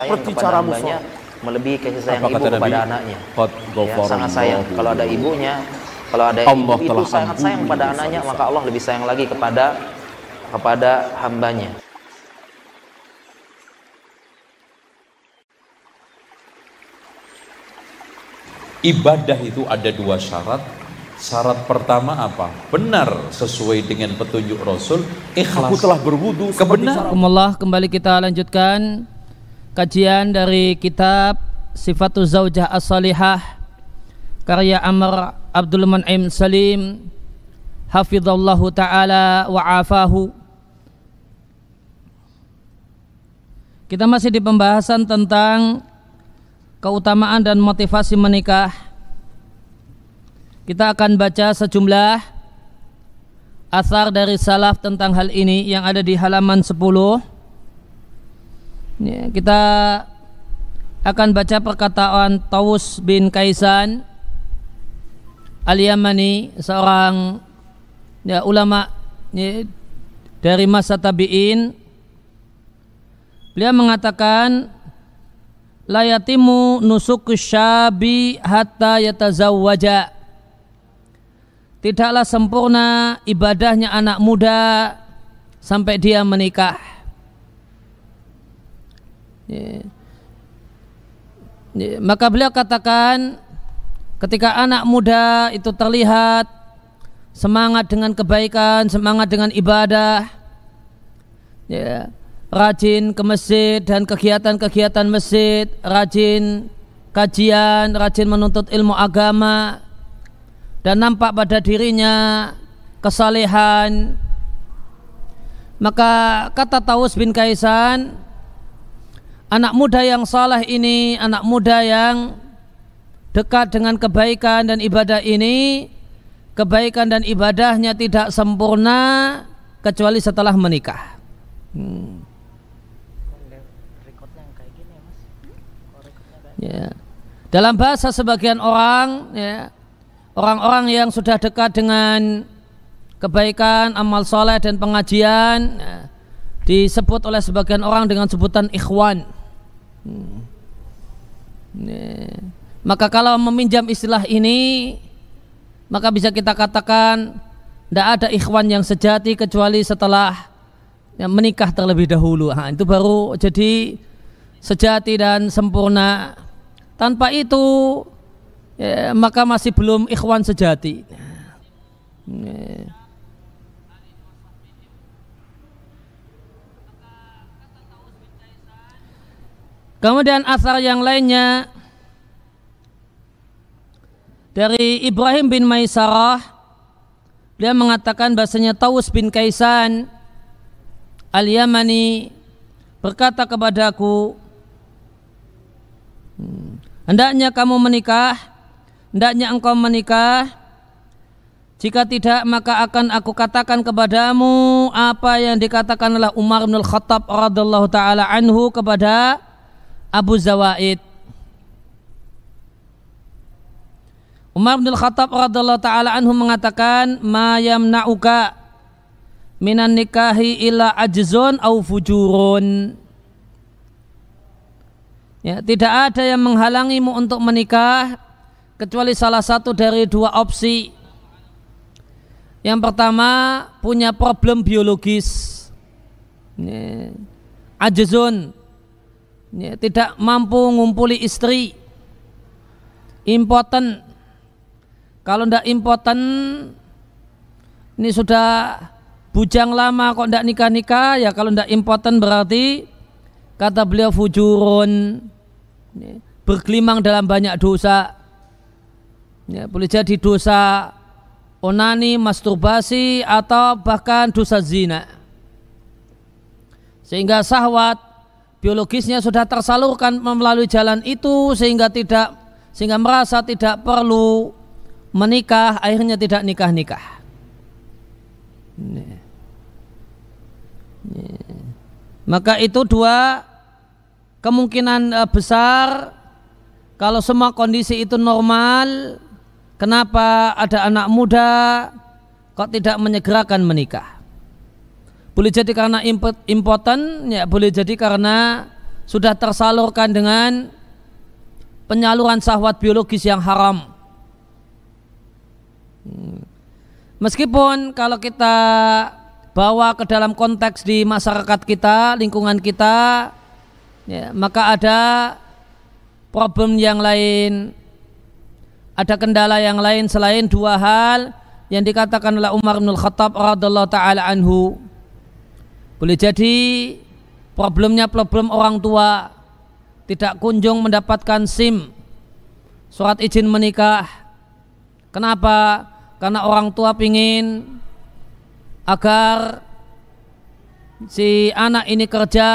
seperti cara musuhnya melebihi kasih sayang Apakah ibu kepada Nabi? anaknya ya, sangat sayang kalau ada ibunya kalau ada Allah ibu itu sangat sayang kepada anaknya maka Allah lebih sayang lagi kepada kepada hambanya ibadah itu ada dua syarat syarat pertama apa benar sesuai dengan petunjuk Rasul ikhlas aku telah berwudu kebenar kembali kita lanjutkan kajian dari kitab Sifatul Zaujah As-Salihah karya Amr Abdul Man'im Salim hafizallahu taala wa Kita masih di pembahasan tentang keutamaan dan motivasi menikah. Kita akan baca sejumlah asar dari salaf tentang hal ini yang ada di halaman 10 Ya, kita akan baca perkataan Taus bin Kaisan Al-Yamani seorang ya, ulama ya, dari masa tabi'in beliau mengatakan layatimu nusuk syabi hatta yatazawwaja tidaklah sempurna ibadahnya anak muda sampai dia menikah maka beliau katakan ketika anak muda itu terlihat semangat dengan kebaikan, semangat dengan ibadah, ya, rajin ke masjid dan kegiatan-kegiatan masjid, rajin kajian, rajin menuntut ilmu agama, dan nampak pada dirinya kesalehan, maka kata Taus bin Kaisan, anak muda yang salah ini, anak muda yang dekat dengan kebaikan dan ibadah ini, kebaikan dan ibadahnya tidak sempurna kecuali setelah menikah. Hmm. Ya. Dalam bahasa sebagian orang, ya, orang-orang yang sudah dekat dengan kebaikan, amal soleh dan pengajian ya, disebut oleh sebagian orang dengan sebutan ikhwan. Hmm. Maka kalau meminjam istilah ini maka bisa kita katakan tidak ada ikhwan yang sejati kecuali setelah menikah terlebih dahulu. Nah, itu baru jadi sejati dan sempurna. Tanpa itu ya, maka masih belum ikhwan sejati. Kemudian asar yang lainnya dari Ibrahim bin Maisarah dia mengatakan bahasanya Taus bin Kaisan Al-Yamani berkata kepadaku hendaknya kamu menikah hendaknya engkau menikah jika tidak maka akan aku katakan kepadamu apa yang dikatakan oleh Umar bin Khattab radhiyallahu taala anhu kepada Abu Zawaid Umar bin Khattab radhiallahu taala anhu mengatakan ma yamna'uka minan nikahi ila ajzun au fujurun Ya, tidak ada yang menghalangimu untuk menikah kecuali salah satu dari dua opsi. Yang pertama punya problem biologis. Ajizun ya, tidak mampu ngumpuli istri impoten kalau ndak impoten ini sudah bujang lama kok ndak nikah-nikah ya kalau ndak impoten berarti kata beliau fujurun ya, bergelimang dalam banyak dosa ya, boleh jadi dosa onani, masturbasi atau bahkan dosa zina sehingga sahwat biologisnya sudah tersalurkan melalui jalan itu sehingga tidak sehingga merasa tidak perlu menikah akhirnya tidak nikah nikah. Maka itu dua kemungkinan eh, besar kalau semua kondisi itu normal, kenapa ada anak muda kok tidak menyegerakan menikah? Boleh jadi karena import, importan, ya boleh jadi karena sudah tersalurkan dengan penyaluran sahwat biologis yang haram. Hmm. Meskipun kalau kita bawa ke dalam konteks di masyarakat kita, lingkungan kita, ya, maka ada problem yang lain, ada kendala yang lain selain dua hal yang dikatakan oleh Umar bin Khattab radhiallahu taala anhu boleh jadi problemnya problem orang tua tidak kunjung mendapatkan SIM surat izin menikah. Kenapa? Karena orang tua ingin agar si anak ini kerja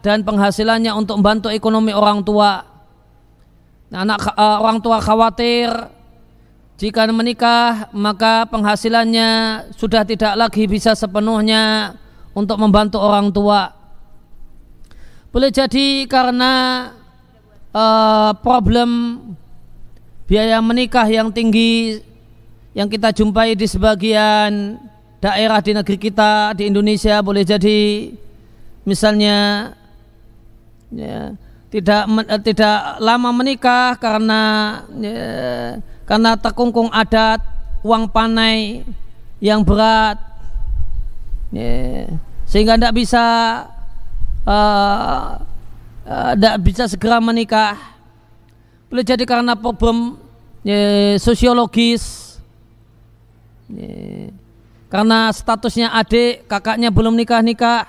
dan penghasilannya untuk membantu ekonomi orang tua. Nah, anak uh, orang tua khawatir jika menikah maka penghasilannya sudah tidak lagi bisa sepenuhnya untuk membantu orang tua. Boleh jadi karena uh, problem biaya menikah yang tinggi yang kita jumpai di sebagian daerah di negeri kita di Indonesia boleh jadi misalnya ya, tidak men, eh, tidak lama menikah karena ya, karena terkungkung adat uang panai yang berat ya, sehingga tidak bisa eh, eh, tidak uh, uh, bisa segera menikah boleh jadi karena problem ya, sosiologis ya, karena statusnya adik kakaknya belum nikah nikah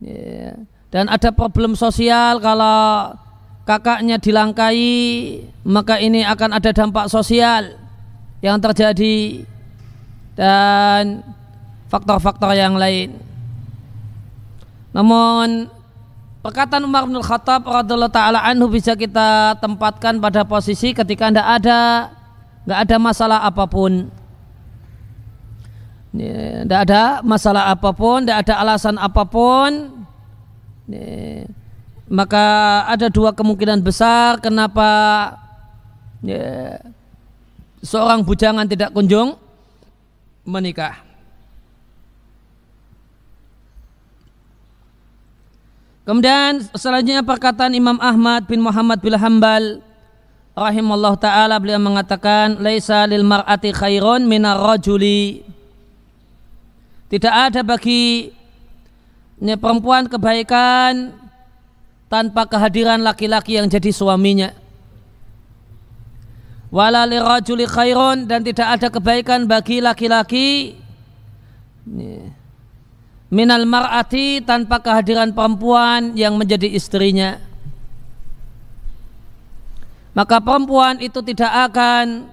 ya, dan ada problem sosial kalau kakaknya dilangkai maka ini akan ada dampak sosial yang terjadi dan faktor-faktor yang lain. Namun perkataan Umar bin Khattab radhiyallahu taala anhu bisa kita tempatkan pada posisi ketika Anda ada nggak ada masalah apapun. Tidak ada masalah apapun, tidak ada alasan apapun. Maka ada dua kemungkinan besar kenapa seorang bujangan tidak kunjung menikah. Kemudian selanjutnya perkataan Imam Ahmad bin Muhammad bin Hambal rahimallahu taala beliau mengatakan laisa lil mar'ati khairun minar rajuli. Tidak ada bagi perempuan kebaikan tanpa kehadiran laki-laki yang jadi suaminya. Wala lirajuli khairun dan tidak ada kebaikan bagi laki-laki minal mar'ati tanpa kehadiran perempuan yang menjadi istrinya maka perempuan itu tidak akan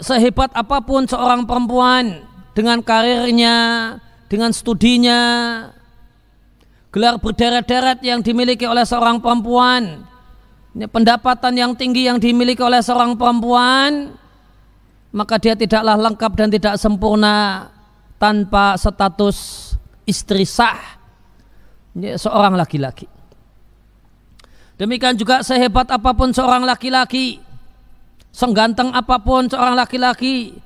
sehebat apapun seorang perempuan dengan karirnya, dengan studinya, gelar berderet-deret yang dimiliki oleh seorang perempuan, pendapatan yang tinggi yang dimiliki oleh seorang perempuan, maka dia tidaklah lengkap dan tidak sempurna tanpa status istri sah seorang laki-laki. Demikian juga sehebat apapun seorang laki-laki, sengganteng apapun seorang laki-laki,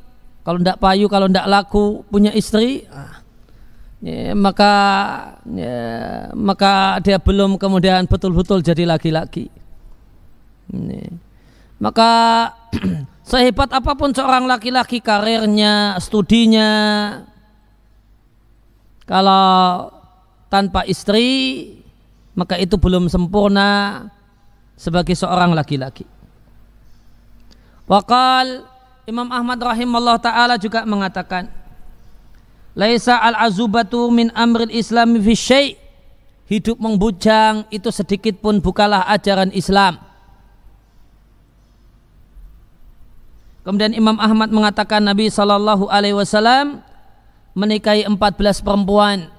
kalau tidak payu, kalau tidak laku punya istri, ah, ya, maka ya, maka dia belum kemudian betul-betul jadi laki-laki. Maka sehebat apapun seorang laki-laki karirnya, studinya, kalau tanpa istri maka itu belum sempurna sebagai seorang laki-laki. Wakal Imam Ahmad rahimahullah taala juga mengatakan Laisa al-azubatu min amril islam fi syai' Hidup membujang itu sedikit pun bukalah ajaran Islam. Kemudian Imam Ahmad mengatakan Nabi Shallallahu Alaihi Wasallam menikahi 14 perempuan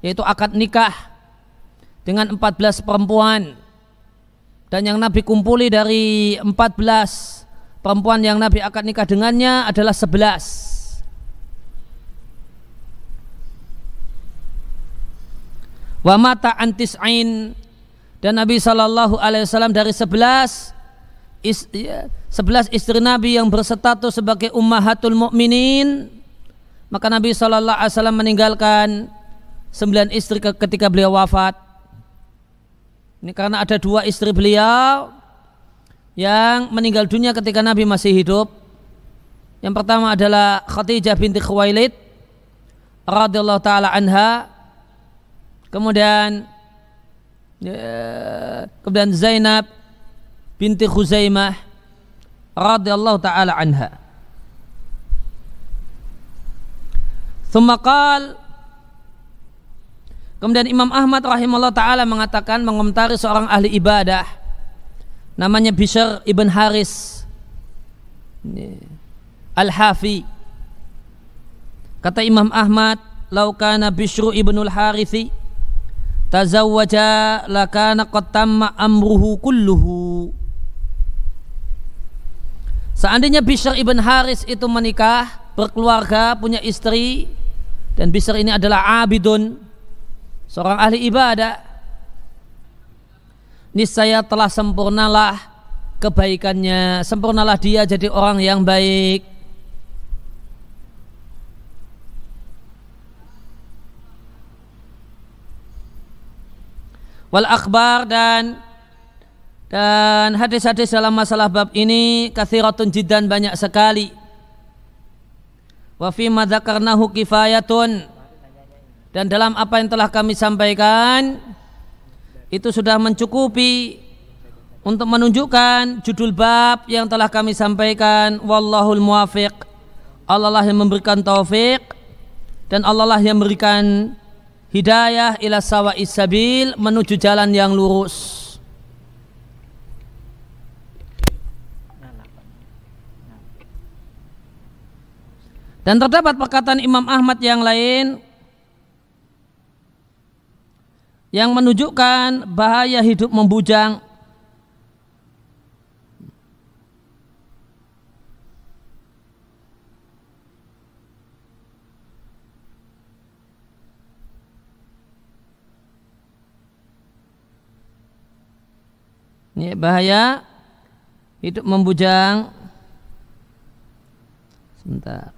yaitu akad nikah dengan 14 perempuan dan yang Nabi kumpuli dari 14 perempuan yang Nabi akad nikah dengannya adalah 11 wa mata dan Nabi Shallallahu Alaihi Wasallam dari sebelas ya, sebelas istri Nabi yang berstatus sebagai ummahatul mukminin maka Nabi Shallallahu Alaihi Wasallam meninggalkan sembilan istri ketika beliau wafat. Ini karena ada dua istri beliau yang meninggal dunia ketika Nabi masih hidup. Yang pertama adalah Khadijah binti Khuwailid radhiyallahu taala anha. Kemudian ya, kemudian Zainab binti Khuzaimah radhiyallahu taala anha. Thumakal Kemudian Imam Ahmad rahimahullah ta'ala mengatakan mengomentari seorang ahli ibadah Namanya Bishr ibn Haris Al-Hafi Kata Imam Ahmad Laukana Bishru ibnul Harithi Tazawwaja lakana qad tamma amruhu kulluhu Seandainya Bishr ibn Haris itu menikah Berkeluarga, punya istri dan Bisr ini adalah abidun seorang ahli ibadah niscaya telah sempurnalah kebaikannya sempurnalah dia jadi orang yang baik wal akbar dan dan hadis-hadis dalam masalah bab ini kathiratun jiddan banyak sekali Wa fi madzakarnahu kifayatun. Dan dalam apa yang telah kami sampaikan itu sudah mencukupi untuk menunjukkan judul bab yang telah kami sampaikan wallahul muwafiq. Allah lah yang memberikan taufik dan Allah lah yang memberikan hidayah ila sawa'is sabil menuju jalan yang lurus. Dan terdapat perkataan Imam Ahmad yang lain yang menunjukkan bahaya hidup membujang Ini bahaya hidup membujang. Sebentar.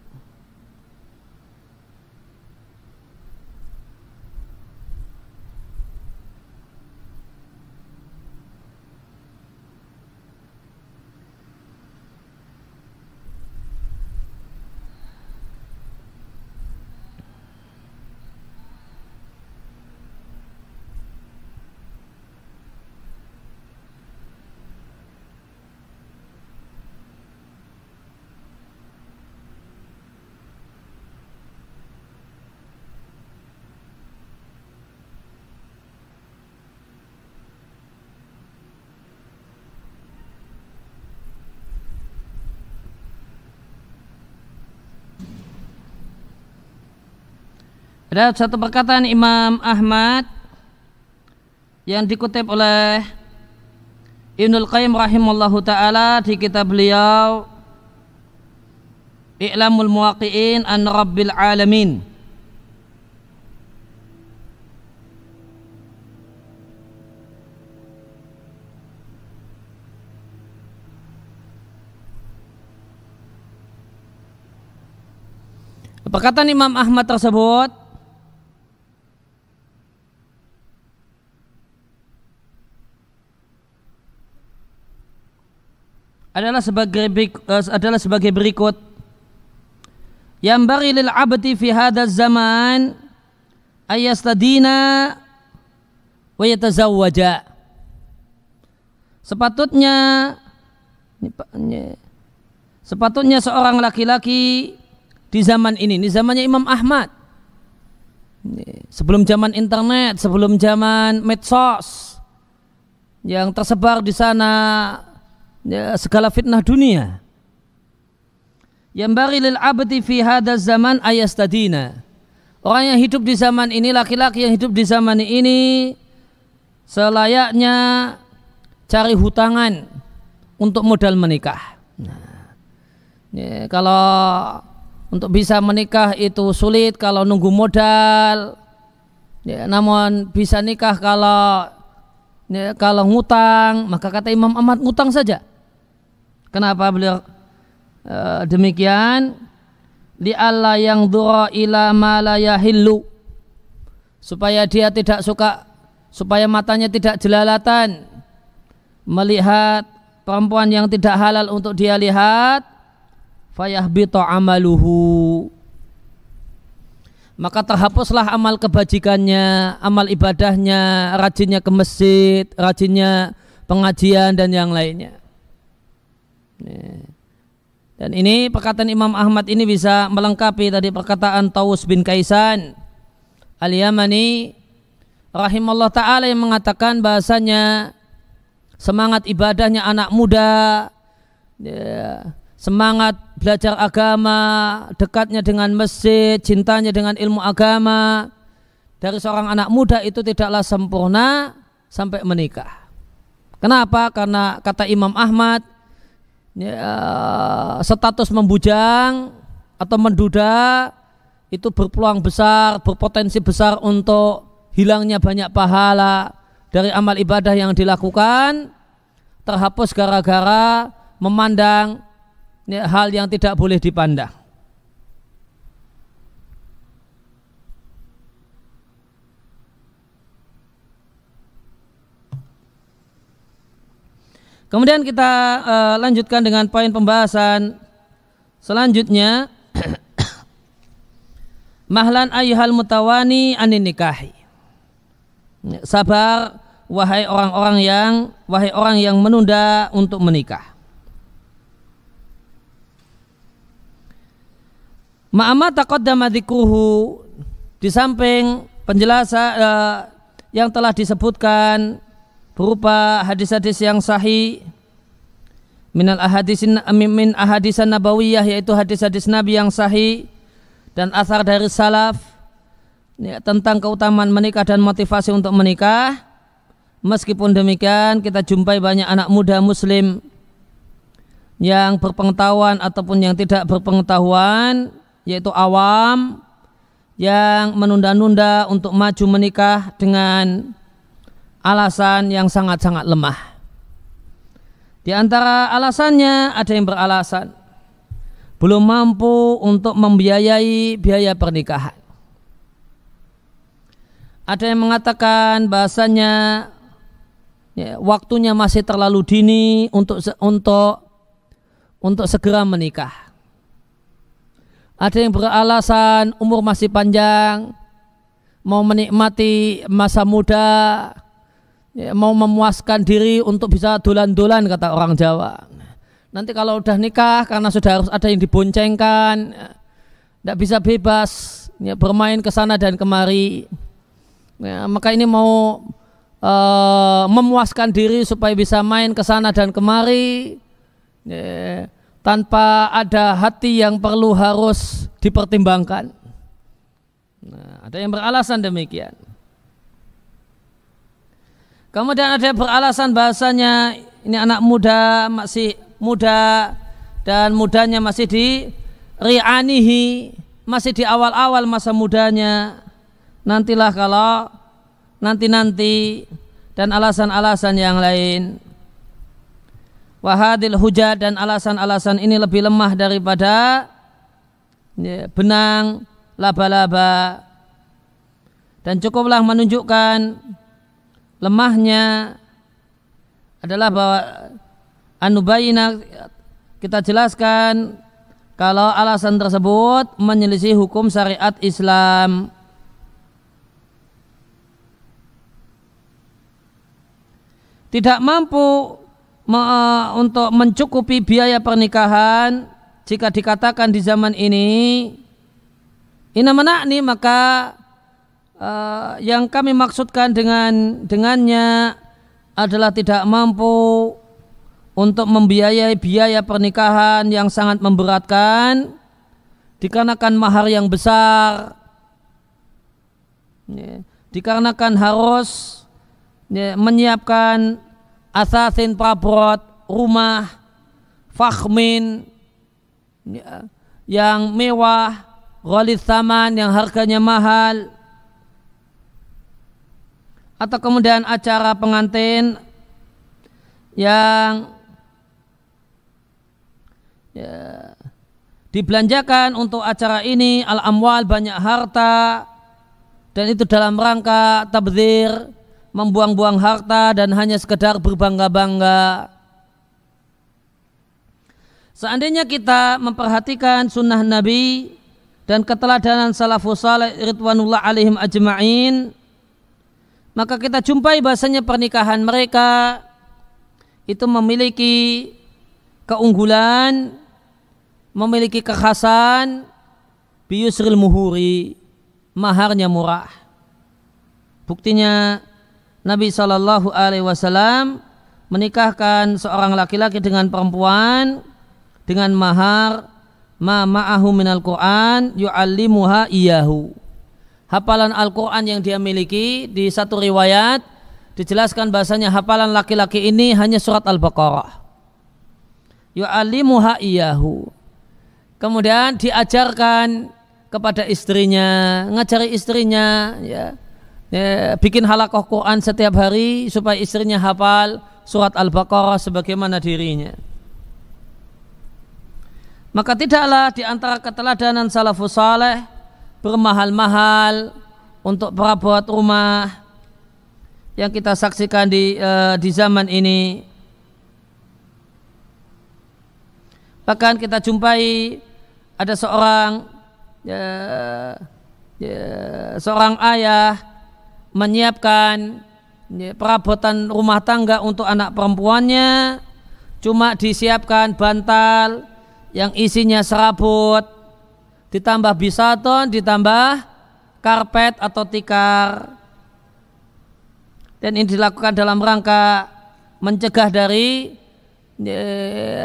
Ada satu perkataan Imam Ahmad yang dikutip oleh Ibnul Qayyim rahimallahu taala di kitab beliau I'lamul Muwaqqi'in an Rabbil Alamin. Perkataan Imam Ahmad tersebut adalah sebagai eh, adalah sebagai berikut. Yang bagi lil abdi fi hadha zaman ayastadina wa yatazawwaja. Sepatutnya sepatutnya seorang laki-laki di zaman ini, ini zamannya Imam Ahmad. Sebelum zaman internet, sebelum zaman medsos yang tersebar di sana ya, segala fitnah dunia. Yang bari lil abdi fi hadha zaman ayastadina. Orang yang hidup di zaman ini, laki-laki yang hidup di zaman ini selayaknya cari hutangan untuk modal menikah. Nah, ya, kalau untuk bisa menikah itu sulit kalau nunggu modal. Ya, namun bisa nikah kalau ya, kalau ngutang, maka kata Imam Ahmad ngutang saja Kenapa beliau e, demikian? Li Allah yang dura ila supaya dia tidak suka supaya matanya tidak jelalatan melihat perempuan yang tidak halal untuk dia lihat fayahbita amaluhu maka terhapuslah amal kebajikannya, amal ibadahnya, rajinnya ke masjid, rajinnya pengajian dan yang lainnya. Iya. Dan ini perkataan Imam Ahmad ini bisa melengkapi tadi perkataan Taus bin Kaisan Al-Yamani rahimallahu taala yang mengatakan bahasanya semangat ibadahnya anak muda ya, semangat belajar agama, dekatnya dengan masjid, cintanya dengan ilmu agama dari seorang anak muda itu tidaklah sempurna sampai menikah. Kenapa? Karena kata Imam Ahmad ya, eh, status membujang atau menduda itu berpeluang besar, berpotensi besar untuk hilangnya banyak pahala dari amal ibadah yang dilakukan terhapus gara-gara memandang ya, hal yang tidak boleh dipandang. Kemudian kita uh, lanjutkan dengan poin pembahasan selanjutnya Mahlan ayyuhal mutawani anin nikahi. Sabar wahai orang-orang yang wahai orang yang menunda untuk menikah. Ma'ama taqaddama dzikruhu di samping penjelasan uh, yang telah disebutkan berupa hadis-hadis yang sahih minal ahadisin min ahadisan nabawiyah yaitu hadis-hadis nabi yang sahih dan asar dari salaf ya, tentang keutamaan menikah dan motivasi untuk menikah meskipun demikian kita jumpai banyak anak muda muslim yang berpengetahuan ataupun yang tidak berpengetahuan yaitu awam yang menunda-nunda untuk maju menikah dengan alasan yang sangat-sangat lemah. Di antara alasannya ada yang beralasan belum mampu untuk membiayai biaya pernikahan. Ada yang mengatakan bahasanya ya, waktunya masih terlalu dini untuk untuk untuk segera menikah. Ada yang beralasan umur masih panjang, mau menikmati masa muda, Ya, mau memuaskan diri untuk bisa dolan-dolan kata orang Jawa. Nanti kalau udah nikah karena sudah harus ada yang diboncengkan, tidak bisa bebas ya, bermain ke sana dan kemari. Ya, maka ini mau uh, memuaskan diri supaya bisa main ke sana dan kemari ya, tanpa ada hati yang perlu harus dipertimbangkan. Nah, ada yang beralasan demikian. Kemudian ada beralasan bahasanya ini anak muda masih muda dan mudanya masih di rianihi masih di awal-awal masa mudanya nantilah kalau nanti-nanti dan alasan-alasan yang lain wahadil hujat dan alasan-alasan ini lebih lemah daripada ya, benang laba-laba dan cukuplah menunjukkan lemahnya adalah bahwa anubayina kita jelaskan kalau alasan tersebut menyelisih hukum syariat Islam tidak mampu e, untuk mencukupi biaya pernikahan jika dikatakan di zaman ini ini menakni maka uh, yang kami maksudkan dengan dengannya adalah tidak mampu untuk membiayai biaya pernikahan yang sangat memberatkan dikarenakan mahar yang besar ya, dikarenakan harus ya, menyiapkan asasin prabrot rumah fakhmin ya, yang mewah rolis saman yang harganya mahal atau kemudian acara pengantin yang ya, dibelanjakan untuk acara ini al amwal banyak harta dan itu dalam rangka tabdhir, membuang-buang harta dan hanya sekedar berbangga-bangga. Seandainya kita memperhatikan sunnah Nabi dan keteladanan salafus salih ridwanullah alaihim ajma'in, maka kita jumpai bahasanya pernikahan mereka itu memiliki keunggulan, memiliki kekhasan, biusril muhuri, maharnya murah. Buktinya Nabi Shallallahu Alaihi Wasallam menikahkan seorang laki-laki dengan perempuan dengan mahar ma ma'ahu minal Quran yu'allimuha iyahu hafalan Al-Quran yang dia miliki di satu riwayat dijelaskan bahasanya hafalan laki-laki ini hanya surat Al-Baqarah. yu'alimuha iyahu. Kemudian diajarkan kepada istrinya, ngajari istrinya, ya, ya, bikin halakoh Quran setiap hari supaya istrinya hafal surat Al-Baqarah sebagaimana dirinya. Maka tidaklah di antara keteladanan salafus saleh bermahal-mahal untuk perabot rumah yang kita saksikan di uh, di zaman ini. Bahkan kita jumpai ada seorang ya, ya, seorang ayah menyiapkan ya, perabotan rumah tangga untuk anak perempuannya cuma disiapkan bantal yang isinya serabut ditambah bisaton, ditambah karpet atau tikar. Dan ini dilakukan dalam rangka mencegah dari e,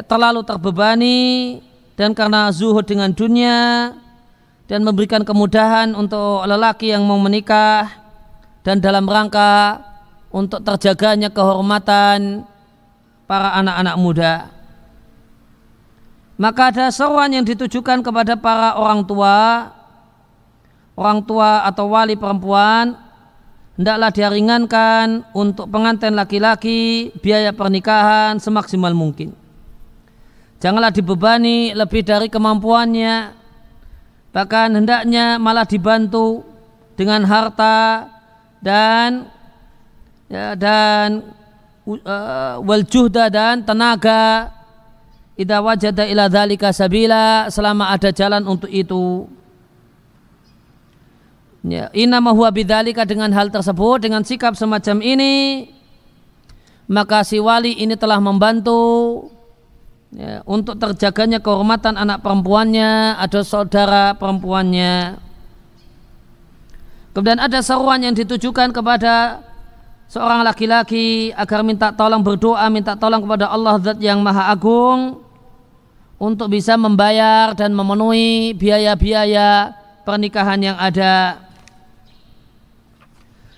terlalu terbebani dan karena zuhud dengan dunia dan memberikan kemudahan untuk lelaki yang mau menikah dan dalam rangka untuk terjaganya kehormatan para anak-anak muda maka ada seruan yang ditujukan kepada para orang tua, orang tua atau wali perempuan, hendaklah dia ringankan untuk pengantin laki-laki biaya pernikahan semaksimal mungkin. Janganlah dibebani lebih dari kemampuannya, bahkan hendaknya malah dibantu dengan harta dan ya, dan uh, waljuhda dan tenaga Ida wajada ila dhalika sabila selama ada jalan untuk itu. Ya, inama huwa bidhalika dengan hal tersebut dengan sikap semacam ini maka si wali ini telah membantu ya, untuk terjaganya kehormatan anak perempuannya, ada saudara perempuannya. Kemudian ada seruan yang ditujukan kepada seorang laki-laki agar minta tolong berdoa, minta tolong kepada Allah Zat yang Maha Agung untuk bisa membayar dan memenuhi biaya-biaya pernikahan yang ada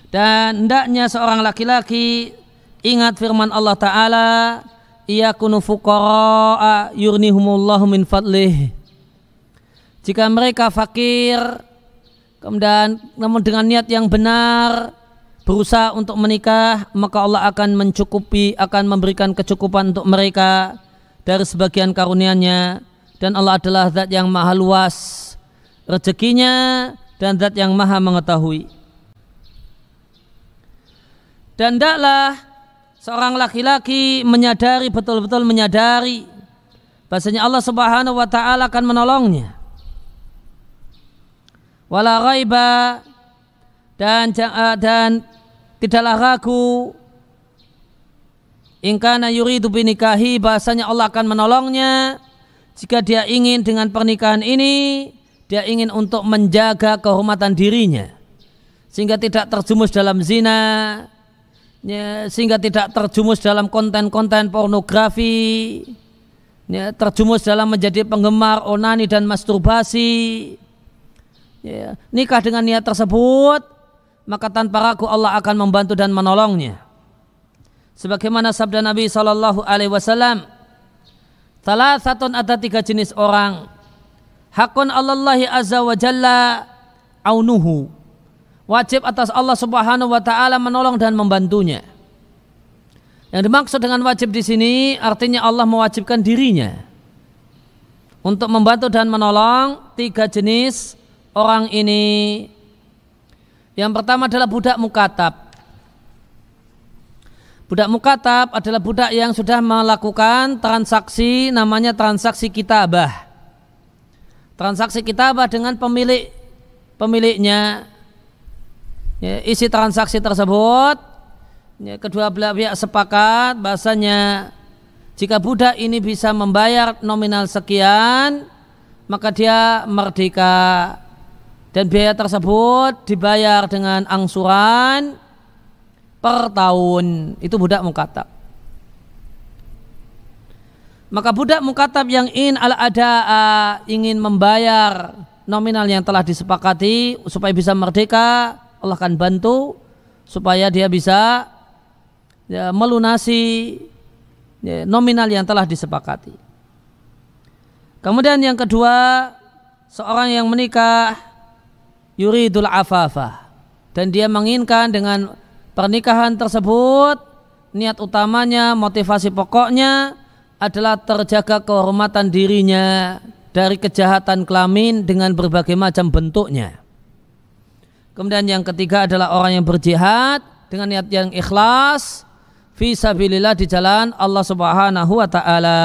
dan hendaknya seorang laki-laki ingat firman Allah Ta'ala ia kunu fuqara'a yurnihumullahu min fadlih jika mereka fakir kemudian namun dengan niat yang benar berusaha untuk menikah maka Allah akan mencukupi akan memberikan kecukupan untuk mereka dari sebagian karunia-Nya dan Allah adalah zat yang maha luas rezekinya dan zat yang maha mengetahui. Dan taklah seorang laki-laki menyadari betul-betul menyadari bahasanya Allah Subhanahu wa taala akan menolongnya. Wala raiba dan eh, dan tidaklah ragu Ingkana yuridu binikahi bahasanya Allah akan menolongnya jika dia ingin dengan pernikahan ini dia ingin untuk menjaga kehormatan dirinya sehingga tidak terjumus dalam zina ya, sehingga tidak terjumus dalam konten-konten pornografi ya, terjumus dalam menjadi penggemar onani dan masturbasi ya, nikah dengan niat tersebut maka tanpa ragu Allah akan membantu dan menolongnya sebagaimana sabda Nabi Shallallahu Alaihi Wasallam salah satu ada tiga jenis orang hakun Allahi azza wa jalla aunuhu wajib atas Allah Subhanahu wa taala menolong dan membantunya yang dimaksud dengan wajib di sini artinya Allah mewajibkan dirinya untuk membantu dan menolong tiga jenis orang ini yang pertama adalah budak mukatab Budak mukatab adalah budak yang sudah melakukan transaksi namanya transaksi kitabah. Transaksi kitabah dengan pemilik pemiliknya. Ya, isi transaksi tersebut ya, kedua belah pihak sepakat bahasanya jika budak ini bisa membayar nominal sekian maka dia merdeka dan biaya tersebut dibayar dengan angsuran per tahun. Itu budak mukatab. Maka budak mukatab yang in ala ada ingin membayar nominal yang telah disepakati supaya bisa merdeka, Allah akan bantu supaya dia bisa ya, melunasi ya, nominal yang telah disepakati. Kemudian yang kedua, seorang yang menikah yuridul afafah dan dia menginginkan dengan Pernikahan tersebut niat utamanya, motivasi pokoknya adalah terjaga kehormatan dirinya dari kejahatan kelamin dengan berbagai macam bentuknya. Kemudian yang ketiga adalah orang yang berjihad dengan niat yang ikhlas fisabilillah di jalan Allah Subhanahu wa taala.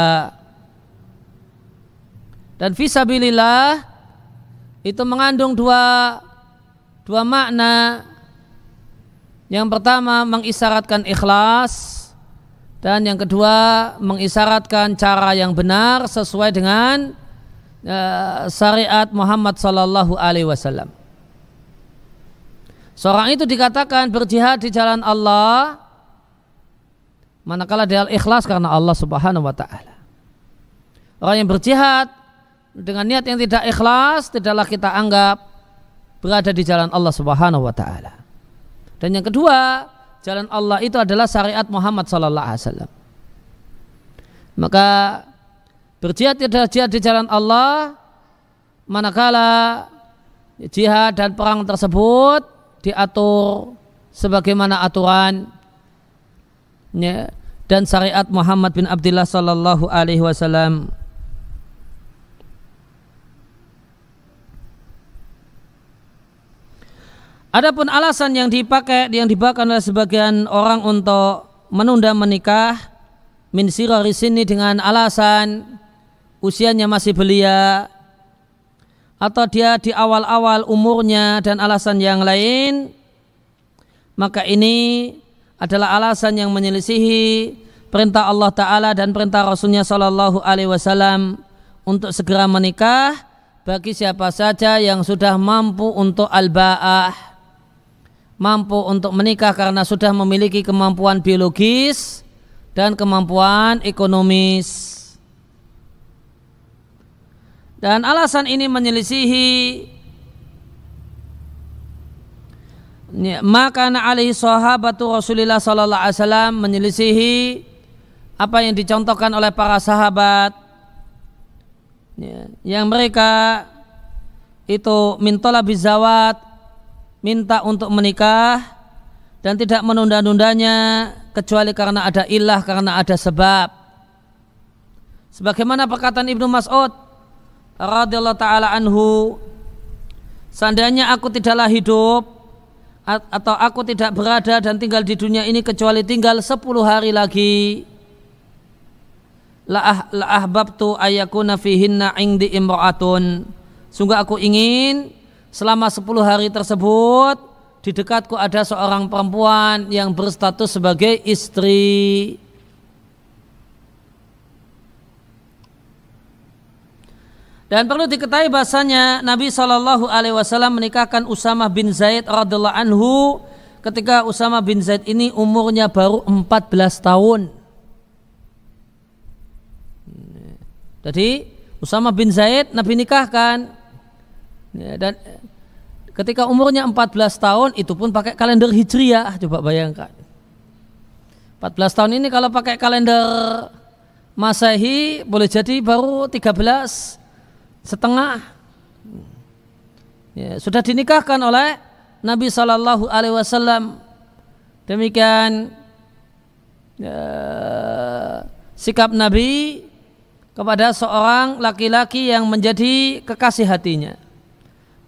Dan fisabilillah itu mengandung dua dua makna yang pertama mengisyaratkan ikhlas dan yang kedua mengisyaratkan cara yang benar sesuai dengan eh, syariat Muhammad Sallallahu Alaihi Wasallam. Seorang itu dikatakan berjihad di jalan Allah manakala dia ikhlas karena Allah Subhanahu wa taala. Orang yang berjihad dengan niat yang tidak ikhlas tidaklah kita anggap berada di jalan Allah Subhanahu wa taala. Dan yang kedua, jalan Allah itu adalah syariat Muhammad sallallahu alaihi wasallam. Maka berjihad adalah jihad di jalan Allah manakala jihad dan perang tersebut diatur sebagaimana aturan dan syariat Muhammad bin Abdullah sallallahu alaihi wasallam. Adapun alasan yang dipakai yang dibakar oleh sebagian orang untuk menunda menikah min sirari sini dengan alasan usianya masih belia atau dia di awal-awal umurnya dan alasan yang lain maka ini adalah alasan yang menyelisihi perintah Allah Ta'ala dan perintah Rasulnya Sallallahu Alaihi Wasallam untuk segera menikah bagi siapa saja yang sudah mampu untuk al-ba'ah mampu untuk menikah karena sudah memiliki kemampuan biologis dan kemampuan ekonomis. Dan alasan ini menyelisihi maka alaihi sahabatu Rasulillah sallallahu alaihi wasallam menyelisihi apa yang dicontohkan oleh para sahabat yang mereka itu mintola bizawat minta untuk menikah dan tidak menunda-nundanya kecuali karena ada ilah, karena ada sebab. Sebagaimana perkataan Ibnu Mas'ud radhiyallahu taala anhu, seandainya aku tidaklah hidup atau aku tidak berada dan tinggal di dunia ini kecuali tinggal 10 hari lagi. La ah, ahbabtu ayakuna fihinna indi imra'atun. Sungguh aku ingin Selama 10 hari tersebut di dekatku ada seorang perempuan yang berstatus sebagai istri. Dan perlu diketahui bahasanya Nabi Shallallahu Alaihi Wasallam menikahkan Usama bin Zaid radhiallahu anhu ketika Usama bin Zaid ini umurnya baru 14 tahun. Jadi Usama bin Zaid Nabi nikahkan Ya, dan ketika umurnya 14 tahun itu pun pakai kalender Hijriah, coba bayangkan. 14 tahun ini kalau pakai kalender Masehi boleh jadi baru 13 setengah. Ya, sudah dinikahkan oleh Nabi Shallallahu Alaihi Wasallam. Demikian ya, sikap Nabi kepada seorang laki-laki yang menjadi kekasih hatinya.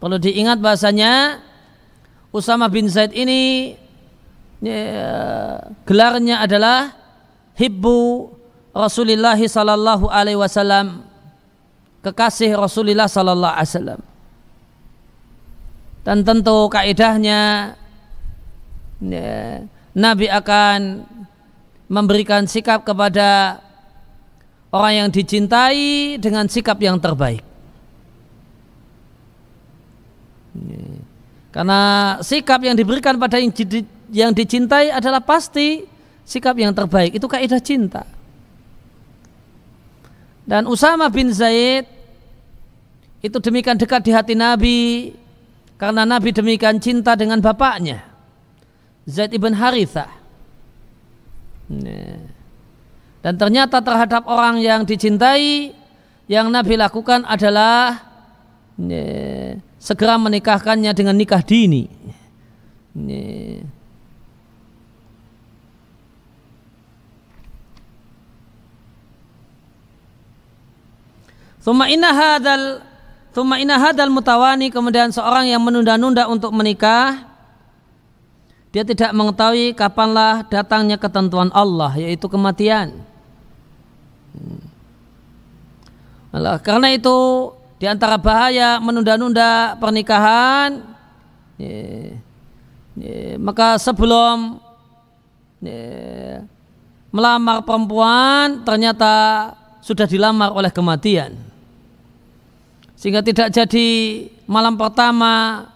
Perlu diingat bahasanya Usama bin Zaid ini ya, gelarnya adalah Hibbu Rasulullah sallallahu alaihi wasallam kekasih Rasulullah sallallahu alaihi wasallam. Dan tentu kaidahnya ya, Nabi akan memberikan sikap kepada orang yang dicintai dengan sikap yang terbaik. Iya, iya. Karena sikap yang diberikan pada yang dicintai adalah pasti sikap yang terbaik. Itu kaidah cinta. Dan Usama bin Zaid itu demikian dekat di hati Nabi karena Nabi demikian cinta dengan bapaknya Zaid ibn Haritha. Iya. Dan ternyata terhadap orang yang dicintai yang Nabi lakukan adalah segera menikahkannya dengan nikah dini. Ini. Thumma inna hadal Thumma inna hadal mutawani kemudian seorang yang menunda-nunda untuk menikah dia tidak mengetahui kapanlah datangnya ketentuan Allah yaitu kematian. Hmm. karena itu di antara bahaya menunda-nunda pernikahan, ya, ya, maka sebelum ya, melamar perempuan ternyata sudah dilamar oleh kematian. Sehingga tidak jadi malam pertama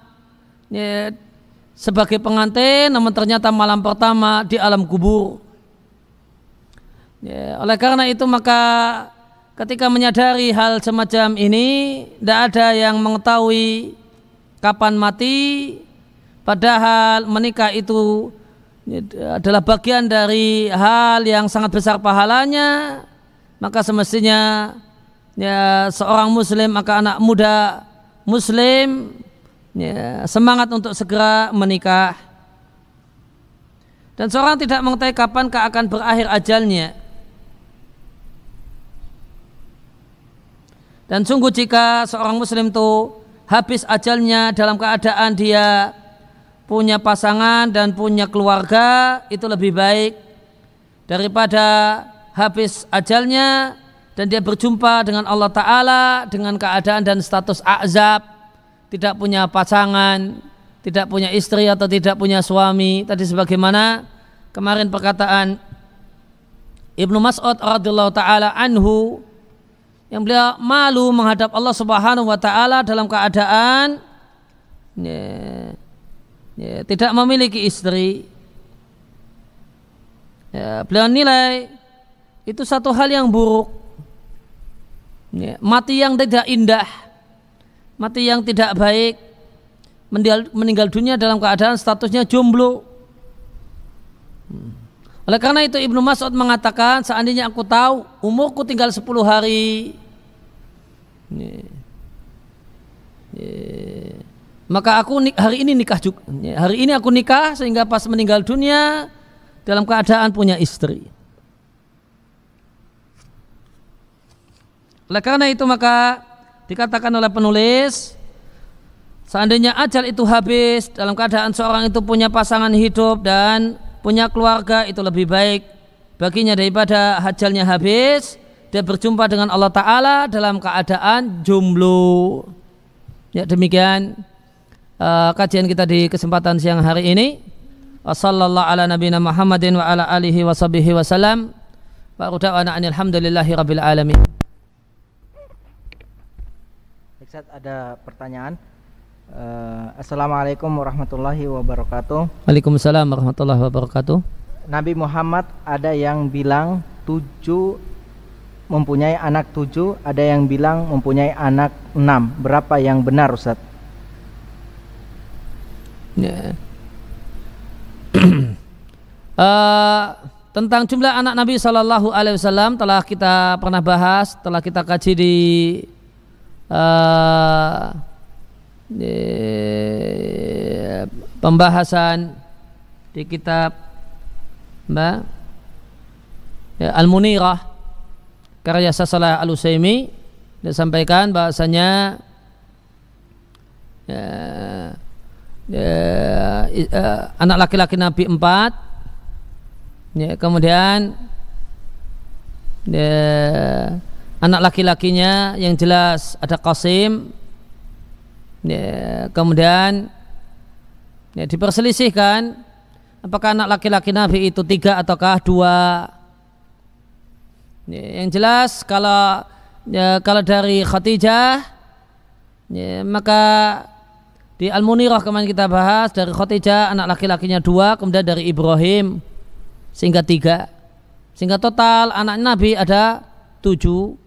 ya, sebagai pengantin, namun ternyata malam pertama di alam kubur. Ya, oleh karena itu maka ketika menyadari hal semacam ini tidak ada yang mengetahui kapan mati padahal menikah itu adalah bagian dari hal yang sangat besar pahalanya maka semestinya ya seorang muslim maka anak muda muslim ya, semangat untuk segera menikah dan seorang tidak mengetahui kapan akan berakhir ajalnya Dan sungguh jika seorang muslim itu habis ajalnya dalam keadaan dia punya pasangan dan punya keluarga itu lebih baik daripada habis ajalnya dan dia berjumpa dengan Allah Ta'ala dengan keadaan dan status azab tidak punya pasangan tidak punya istri atau tidak punya suami tadi sebagaimana kemarin perkataan Ibnu Mas'ud radhiyallahu taala anhu yang beliau malu menghadap Allah Subhanahu wa taala dalam keadaan ya, ya, tidak memiliki istri. Ya, beliau nilai itu satu hal yang buruk. Ya, mati yang tidak indah, mati yang tidak baik, meninggal, dunia dalam keadaan statusnya jomblo. Hmm. Oleh karena itu Ibnu Mas'ud mengatakan seandainya aku tahu umurku tinggal 10 hari maka aku hari ini nikah juga. Hari ini aku nikah sehingga pas meninggal dunia dalam keadaan punya istri. Oleh karena itu maka dikatakan oleh penulis seandainya ajal itu habis dalam keadaan seorang itu punya pasangan hidup dan punya keluarga itu lebih baik baginya daripada hajalnya habis dia berjumpa dengan Allah Ta'ala dalam keadaan jumlu ya demikian uh, kajian kita di kesempatan siang hari ini Wassallallahu ala nabina Muhammadin wa ala alihi wa sabihi wa salam Wa anil anilhamdulillahi rabbil alamin ada pertanyaan Uh, Assalamualaikum warahmatullahi wabarakatuh. Waalaikumsalam warahmatullahi wabarakatuh. Nabi Muhammad ada yang bilang tujuh mempunyai anak tujuh, ada yang bilang mempunyai anak enam. Berapa yang benar, Ustaz? Yeah. Ya. Eh, uh, tentang jumlah anak Nabi Shallallahu Alaihi Wasallam telah kita pernah bahas, telah kita kaji di uh, Eh, pembahasan di kitab Mbak ya, Al-Munirah karya Sasalah Al-Usaimi disampaikan bahasanya ya, ya, uh, anak laki-laki Nabi empat ya, kemudian ya, anak laki-lakinya yang jelas ada Qasim Ya, kemudian ya, diperselisihkan apakah anak laki-laki Nabi itu tiga ataukah dua. Ya, yang jelas kalau ya, kalau dari Khadijah ya, maka di Al-Munirah kemarin kita bahas dari Khadijah anak laki-lakinya dua kemudian dari Ibrahim sehingga tiga sehingga total anak Nabi ada tujuh.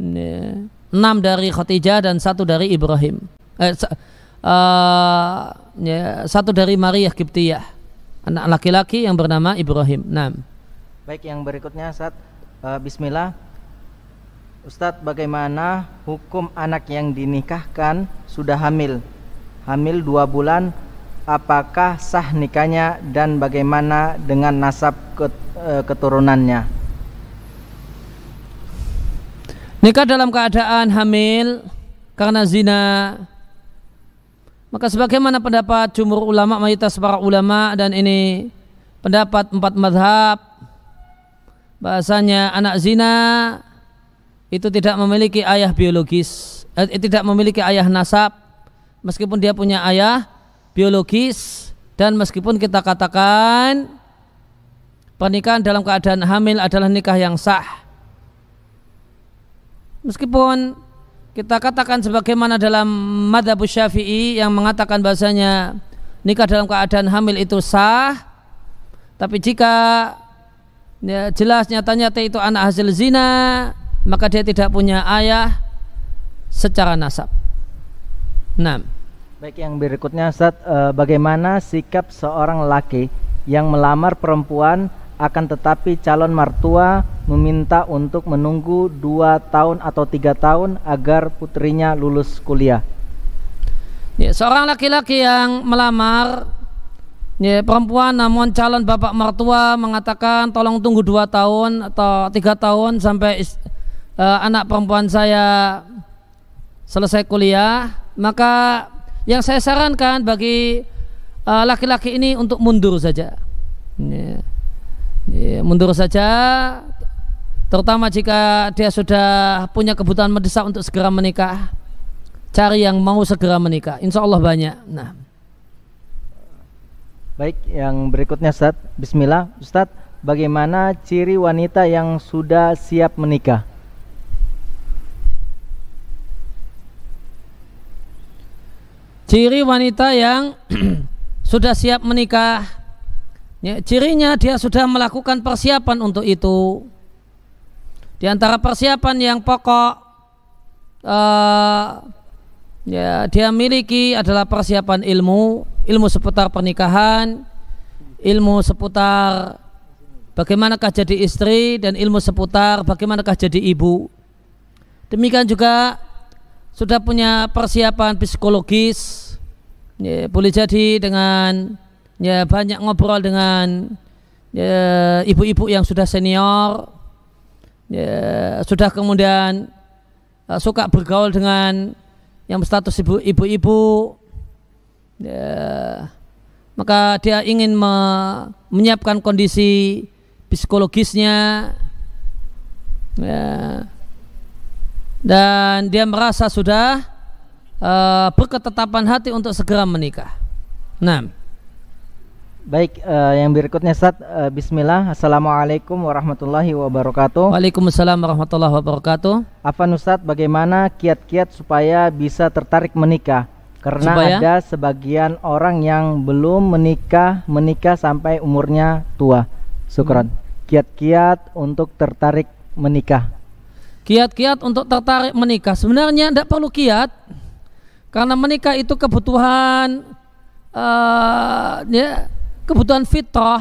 Ya enam dari Khadijah dan satu dari Ibrahim. Eh, uh, ya, satu dari Maria Kiptiyah, anak laki-laki yang bernama Ibrahim. Enam. Baik, yang berikutnya saat uh, eh, Bismillah. Ustadz, bagaimana hukum anak yang dinikahkan sudah hamil? Hamil dua bulan, apakah sah nikahnya dan bagaimana dengan nasab eh, keturunannya? Nikah dalam keadaan hamil karena zina maka sebagaimana pendapat jumhur ulama mayoritas para ulama dan ini pendapat empat madhab bahasanya anak zina itu tidak memiliki ayah biologis eh, eh tidak memiliki ayah nasab meskipun dia punya ayah biologis dan meskipun kita katakan pernikahan dalam keadaan hamil adalah nikah yang sah Meskipun kita katakan sebagaimana dalam madhab syafi'i yang mengatakan bahasanya nikah dalam keadaan hamil itu sah tapi jika ya, jelas nyatanya itu anak hasil zina maka dia tidak punya ayah secara nasab. Nah, baik yang berikutnya Ustaz, e, bagaimana sikap seorang laki yang melamar perempuan akan tetapi calon mertua meminta untuk menunggu dua tahun atau tiga tahun agar putrinya lulus kuliah. Ya, seorang laki-laki yang melamar ya, perempuan namun calon bapak mertua mengatakan tolong tunggu dua tahun atau tiga tahun sampai uh, anak perempuan saya selesai kuliah maka yang saya sarankan bagi e, laki-laki uh, ini untuk mundur saja ya, ya, mundur saja terutama jika dia sudah punya kebutuhan mendesak untuk segera menikah cari yang mau segera menikah insya Allah banyak nah baik yang berikutnya Ustaz Bismillah Ustaz bagaimana ciri wanita yang sudah siap menikah ciri wanita yang sudah siap menikah ya, cirinya dia sudah melakukan persiapan untuk itu di antara persiapan yang pokok uh, ya dia miliki adalah persiapan ilmu, ilmu seputar pernikahan, ilmu seputar bagaimanakah jadi istri dan ilmu seputar bagaimanakah jadi ibu. Demikian juga sudah punya persiapan psikologis, ya, boleh jadi dengan ya banyak ngobrol dengan ya, ibu-ibu ya, ibu -ibu yang sudah senior ya, sudah kemudian uh, suka bergaul dengan yang berstatus ibu-ibu ya, maka dia ingin me menyiapkan kondisi psikologisnya ya, dan dia merasa sudah uh, berketetapan hati untuk segera menikah. Nah. Baik, uh, yang berikutnya Ustaz, uh, bismillah. Assalamualaikum warahmatullahi wabarakatuh. Waalaikumsalam warahmatullahi wabarakatuh. Afan Ustaz, bagaimana kiat-kiat supaya bisa tertarik menikah? Karena supaya? ada sebagian orang yang belum menikah, menikah sampai umurnya tua. Syukran. Hmm. Kiat-kiat hmm. untuk tertarik menikah. Kiat-kiat untuk tertarik menikah. Sebenarnya tidak perlu kiat. Karena menikah itu kebutuhan uh, ya kebutuhan fitrah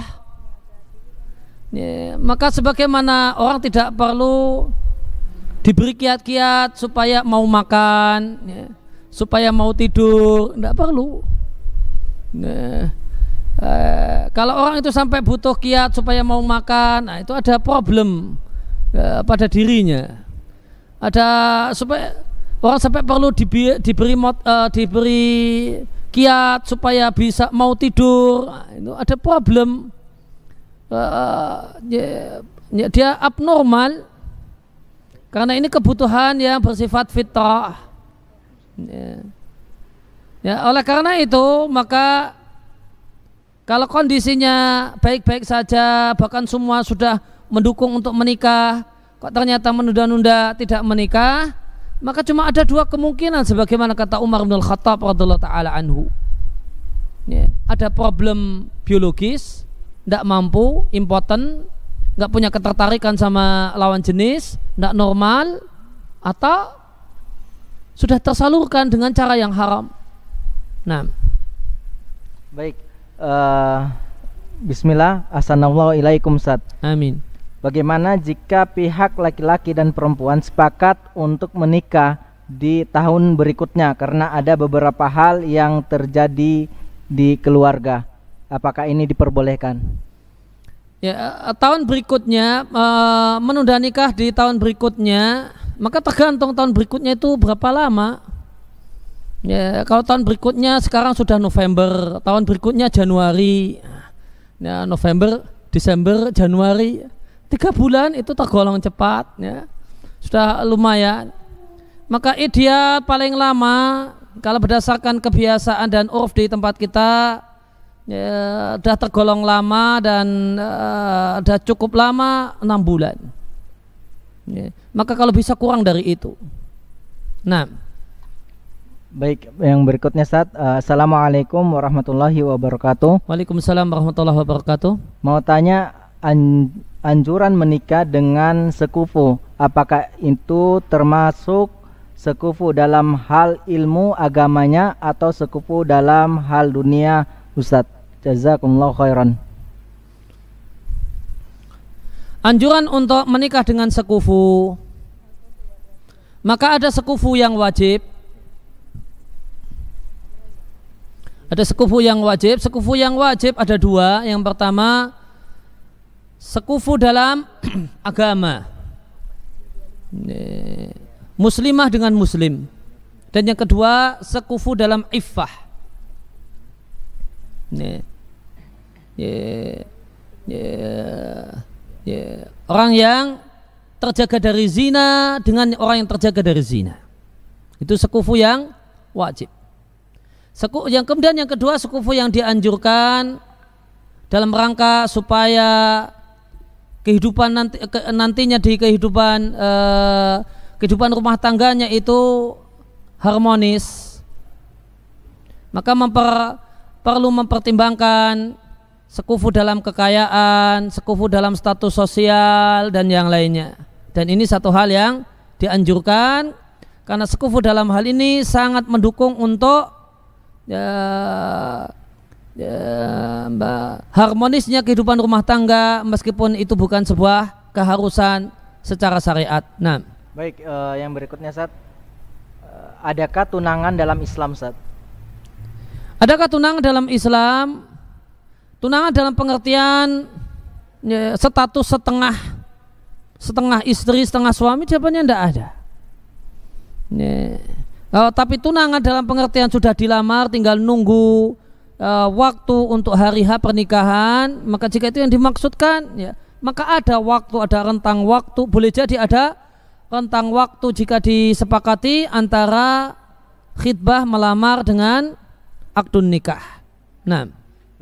ya, maka sebagaimana orang tidak perlu diberi kiat-kiat supaya mau makan ya, supaya mau tidur tidak perlu nah, eh, kalau orang itu sampai butuh kiat supaya mau makan nah itu ada problem eh, pada dirinya ada supaya orang sampai perlu dibi, diberi mot, eh, diberi kiat supaya bisa mau tidur itu ada problem eh, eh, ya, ya, dia, abnormal karena ini kebutuhan yang bersifat fitrah ya. ya oleh karena itu maka kalau kondisinya baik-baik saja bahkan semua sudah mendukung untuk menikah kok ternyata menunda-nunda tidak menikah maka cuma ada dua kemungkinan sebagaimana kata Umar bin Khattab radhiallahu taala anhu. Ya, ada problem biologis, tidak mampu, impoten, nggak punya ketertarikan sama lawan jenis, tidak normal, atau sudah tersalurkan dengan cara yang haram. Nah, baik. Uh, Bismillah, assalamualaikum Ustaz. Amin. Bagaimana jika pihak laki-laki dan perempuan sepakat untuk menikah di tahun berikutnya karena ada beberapa hal yang terjadi di keluarga? Apakah ini diperbolehkan? Ya, eh, tahun berikutnya eh, menunda nikah di tahun berikutnya, maka tergantung tahun berikutnya itu berapa lama. Ya, kalau tahun berikutnya sekarang sudah November, tahun berikutnya Januari. Ya, November, Desember, Januari tiga bulan itu tergolong cepat ya sudah lumayan maka ideal paling lama kalau berdasarkan kebiasaan dan urf di tempat kita ya, sudah tergolong lama dan uh, sudah cukup lama enam bulan ya, maka kalau bisa kurang dari itu nah Baik, yang berikutnya uh, Assalamualaikum warahmatullahi wabarakatuh. Waalaikumsalam warahmatullahi wabarakatuh. Mau tanya an anjuran menikah dengan sekufu. Apakah itu termasuk sekufu dalam hal ilmu agamanya atau sekufu dalam hal dunia Ustaz? Jazakumullah khairan. Anjuran untuk menikah dengan sekufu maka ada sekufu yang wajib Ada sekufu yang wajib Sekufu yang wajib ada dua Yang pertama sekufu dalam agama muslimah dengan muslim dan yang kedua sekufu dalam iffah orang yang terjaga dari zina dengan orang yang terjaga dari zina itu sekufu yang wajib Seku, yang kemudian yang kedua sekufu yang dianjurkan dalam rangka supaya kehidupan nanti ke, nantinya di kehidupan eh, kehidupan rumah tangganya itu harmonis maka memper, perlu mempertimbangkan sekufu dalam kekayaan, sekufu dalam status sosial dan yang lainnya. Dan ini satu hal yang dianjurkan karena sekufu dalam hal ini sangat mendukung untuk ya, ya, harmonisnya kehidupan rumah tangga meskipun itu bukan sebuah keharusan secara syariat. Nah, baik uh, yang berikutnya saat uh, eh, adakah tunangan dalam Islam saat? Adakah tunangan dalam Islam? Tunangan dalam pengertian ya, status setengah setengah istri setengah suami jawabannya tidak ada. Ya. Oh, tapi tunangan dalam pengertian sudah dilamar tinggal nunggu Eh, waktu untuk hari H pernikahan, maka jika itu yang dimaksudkan, ya, maka ada waktu, ada rentang waktu, boleh jadi ada rentang waktu jika disepakati antara khidbah melamar dengan akdun nikah. Nah,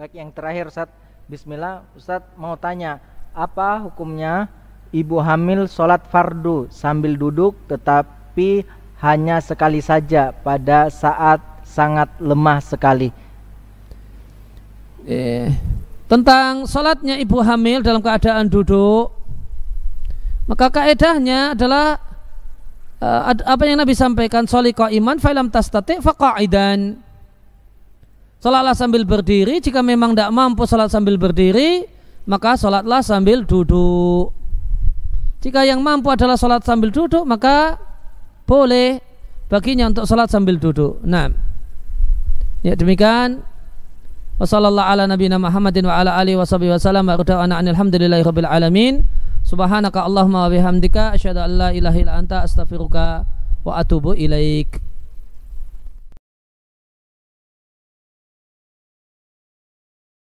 baik yang terakhir Ustaz, bismillah Ustaz mau tanya, apa hukumnya ibu hamil sholat fardu sambil duduk tetapi hanya sekali saja pada saat sangat lemah sekali eh, tentang sholatnya ibu hamil dalam keadaan duduk maka kaedahnya adalah eh, apa yang Nabi sampaikan sholli iman fa'ilam tastati faqa'idan Sholatlah sambil berdiri Jika memang tidak mampu sholat sambil berdiri Maka sholatlah sambil duduk Jika yang mampu adalah sholat sambil duduk Maka boleh baginya untuk sholat sambil duduk Nah Ya demikian Wa sallallahu ala nabiyina Muhammadin wa ala alihi wa sahbihi wa sallam wa ruda'ana rabbil alamin. Subhanaka Allahumma wa bihamdika asyhadu an la ilaha illa anta astaghfiruka wa atubu ilaik.